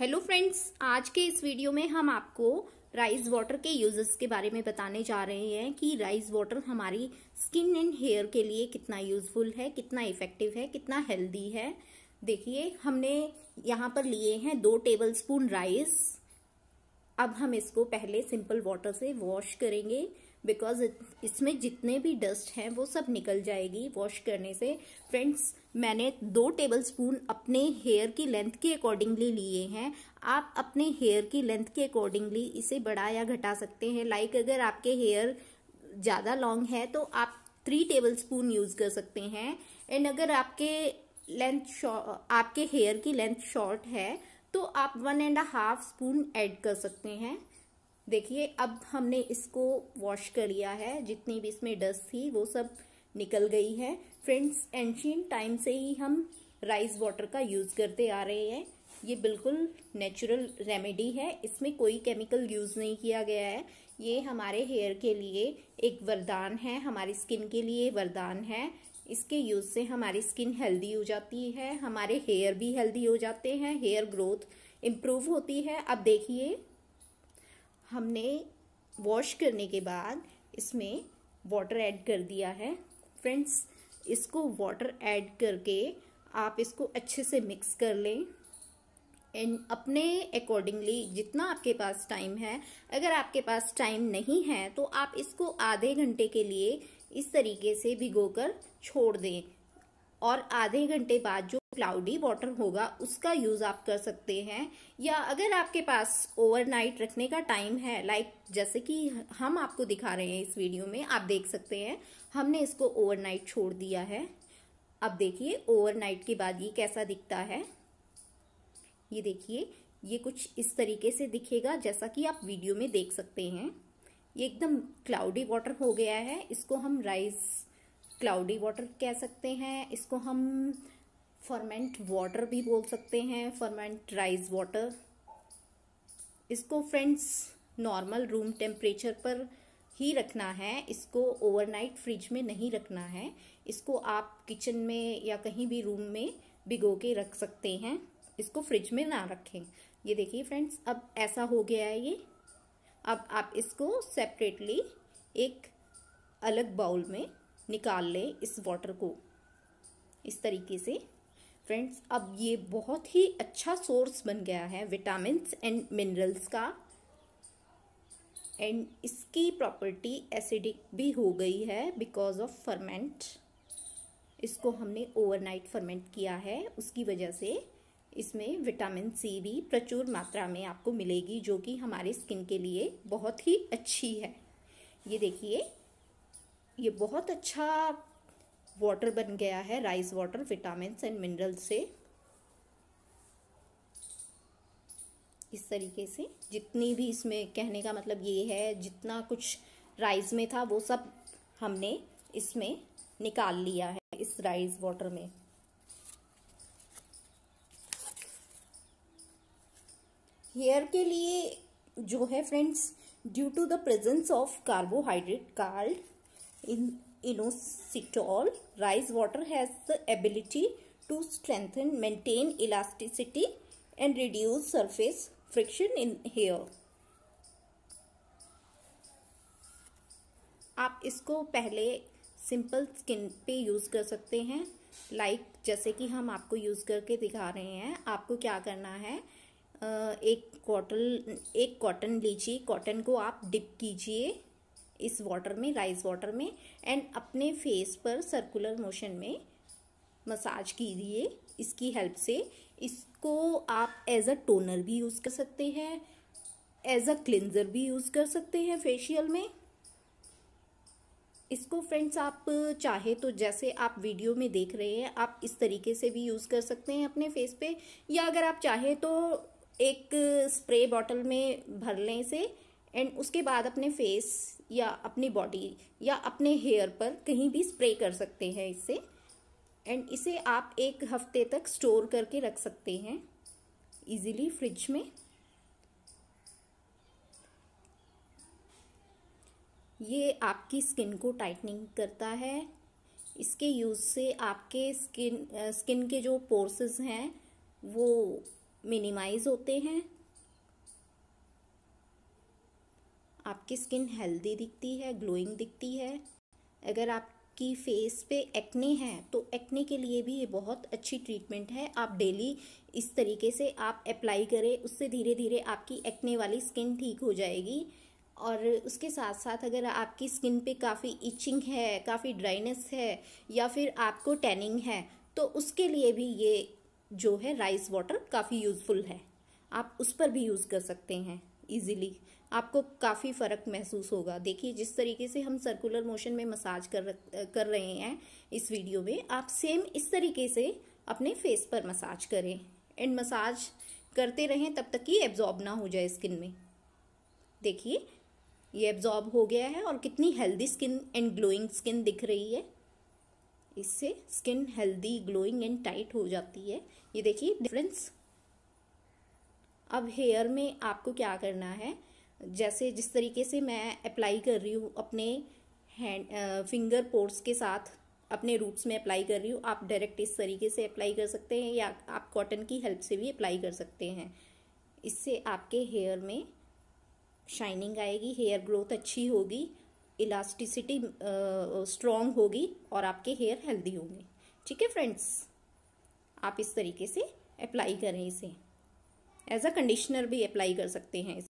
hello friends आज के इस वीडियो में हम आपको राइस वाटर के यूजेस के बारे में बताने जा रहे हैं कि राइस वाटर हमारी स्किन एंड हेयर के लिए कितना यूजफुल है कितना इफेक्टिव है कितना हेल्दी है देखिए हमने यहाँ पर लिए हैं दो टेबल स्पून राइस अब हम इसको पहले सिंपल वाटर से वॉश करेंगे बिकॉज इसमें जितने भी डस्ट हैं वो सब निकल जाएगी वॉश करने से फ्रेंड्स मैंने दो टेबल स्पून अपने हेयर की लेंथ के अकॉर्डिंगली लिए हैं आप अपने हेयर की लेंथ के अकॉर्डिंगली इसे बढ़ा या घटा सकते हैं लाइक like अगर आपके हेयर ज़्यादा लॉन्ग है तो आप थ्री टेबल स्पून यूज़ कर सकते हैं एंड अगर आपके लेंथ आपके हेयर की लेंथ शॉर्ट है तो आप one and half spoon add कर सकते हैं देखिए अब हमने इसको वॉश कर लिया है जितनी भी इसमें डस्ट थी वो सब निकल गई है फ्रेंड्स एंशियन टाइम से ही हम राइस वाटर का यूज़ करते आ रहे हैं ये बिल्कुल नेचुरल रेमेडी है इसमें कोई केमिकल यूज़ नहीं किया गया है ये हमारे हेयर के लिए एक वरदान है हमारी स्किन के लिए वरदान है इसके यूज़ से हमारी स्किन हेल्दी हो जाती है हमारे हेयर भी हेल्दी हो जाते हैं हेयर ग्रोथ इम्प्रूव होती है अब देखिए हमने वॉश करने के बाद इसमें वाटर ऐड कर दिया है फ्रेंड्स इसको वाटर ऐड करके आप इसको अच्छे से मिक्स कर लें एंड अपने अकॉर्डिंगली जितना आपके पास टाइम है अगर आपके पास टाइम नहीं है तो आप इसको आधे घंटे के लिए इस तरीके से भिगोकर छोड़ दें और आधे घंटे बाद जो क्लाउडी वाटर होगा उसका यूज़ आप कर सकते हैं या अगर आपके पास ओवरनाइट रखने का टाइम है लाइक जैसे कि हम आपको दिखा रहे हैं इस वीडियो में आप देख सकते हैं हमने इसको ओवरनाइट छोड़ दिया है अब देखिए ओवरनाइट के बाद ये कैसा दिखता है ये देखिए ये कुछ इस तरीके से दिखेगा जैसा कि आप वीडियो में देख सकते हैं ये एकदम क्लाउडी वाटर हो गया है इसको हम राइस क्लाउडी वाटर कह सकते हैं इसको हम फर्मेंट वाटर भी बोल सकते हैं फर्मेंट राइज वाटर इसको फ्रेंड्स नॉर्मल रूम टेम्परेचर पर ही रखना है इसको ओवरनाइट फ्रिज में नहीं रखना है इसको आप किचन में या कहीं भी रूम में भिगो के रख सकते हैं इसको फ्रिज में ना रखें ये देखिए फ्रेंड्स अब ऐसा हो गया है ये अब आप इसको सेपरेटली एक अलग बाउल में निकाल लें इस वाटर को इस तरीके से फ्रेंड्स अब ये बहुत ही अच्छा सोर्स बन गया है विटामिन एंड मिनरल्स का एंड इसकी प्रॉपर्टी एसिडिक भी हो गई है बिकॉज ऑफ फर्मेंट इसको हमने ओवरनाइट फर्मेंट किया है उसकी वजह से इसमें विटामिन सी भी प्रचुर मात्रा में आपको मिलेगी जो कि हमारे स्किन के लिए बहुत ही अच्छी है ये देखिए ये बहुत अच्छा वाटर बन गया है rice water vitamin and mineral से इस तरीके से जितनी भी इसमें कहने का मतलब ये है जितना कुछ राइस में था वो सब हमने इसमें निकाल लिया है इस राइस वाटर में हेयर के लिए जो है friends due to the presence of carbohydrate card in inositol rice water has the ability to strengthen maintain elasticity and reduce surface friction in hair आप इसको पहले सिंपल स्किन पे यूज़ कर सकते हैं लाइक like, जैसे कि हम आपको यूज़ करके दिखा रहे हैं आपको क्या करना है एक कॉटन एक कॉटन लीजिए कॉटन को आप डिप कीजिए इस वाटर में राइस वाटर में एंड अपने फेस पर सर्कुलर मोशन में मसाज कीजिए इसकी हेल्प से इसको आप एज अ टोनर भी यूज़ कर सकते हैं एज अ क्लिनजर भी यूज़ कर सकते हैं फेशियल में इसको फ्रेंड्स आप चाहे तो जैसे आप वीडियो में देख रहे हैं आप इस तरीके से भी यूज़ कर सकते हैं अपने फेस पे या अगर आप चाहें तो एक स्प्रे बॉटल में भर लें इसे एंड उसके बाद अपने फेस या अपनी बॉडी या अपने हेयर पर कहीं भी स्प्रे कर सकते हैं इससे एंड इसे आप एक हफ्ते तक स्टोर करके रख सकते हैं इजीली फ्रिज में ये आपकी स्किन को टाइटनिंग करता है इसके यूज़ से आपके स्किन स्किन के जो पोर्सेस हैं वो मिनिमाइज होते हैं आपकी स्किन हेल्दी दिखती है ग्लोइंग दिखती है अगर आपकी फेस पे एक्ने है तो एक्ने के लिए भी ये बहुत अच्छी ट्रीटमेंट है आप डेली इस तरीके से आप अप्लाई करें उससे धीरे धीरे आपकी एक्ने वाली स्किन ठीक हो जाएगी और उसके साथ साथ अगर आपकी स्किन पे काफ़ी इचिंग है काफ़ी ड्राइनेस है या फिर आपको टैनिंग है तो उसके लिए भी ये जो है राइस वाटर काफ़ी यूज़फुल है आप उस पर भी यूज़ कर सकते हैं इजीली आपको काफ़ी फ़र्क महसूस होगा देखिए जिस तरीके से हम सर्कुलर मोशन में मसाज कर कर रहे हैं इस वीडियो में आप सेम इस तरीके से अपने फेस पर मसाज करें एंड मसाज करते रहें तब तक कि एब्जॉर्ब ना हो जाए स्किन में देखिए ये एब्जॉर्ब हो गया है और कितनी healthy skin and glowing skin दिख रही है इससे skin healthy glowing and tight हो जाती है ये देखिए डिफरेंस अब हेयर में आपको क्या करना है जैसे जिस तरीके से मैं अप्लाई कर रही हूँ अपने हैंड फिंगर पोर्ट्स के साथ अपने रूट्स में अप्लाई कर रही हूँ आप डायरेक्ट इस तरीके से अप्लाई कर सकते हैं या आप कॉटन की हेल्प से भी अप्लाई कर सकते हैं इससे आपके हेयर में शाइनिंग आएगी हेयर ग्रोथ अच्छी होगी इलास्टिसिटी स्ट्रॉन्ग होगी और आपके हेयर हेल्दी होंगे ठीक है फ्रेंड्स आप इस तरीके से अप्लाई करें इसे एज अ कंडीशनर भी अप्लाई कर सकते हैं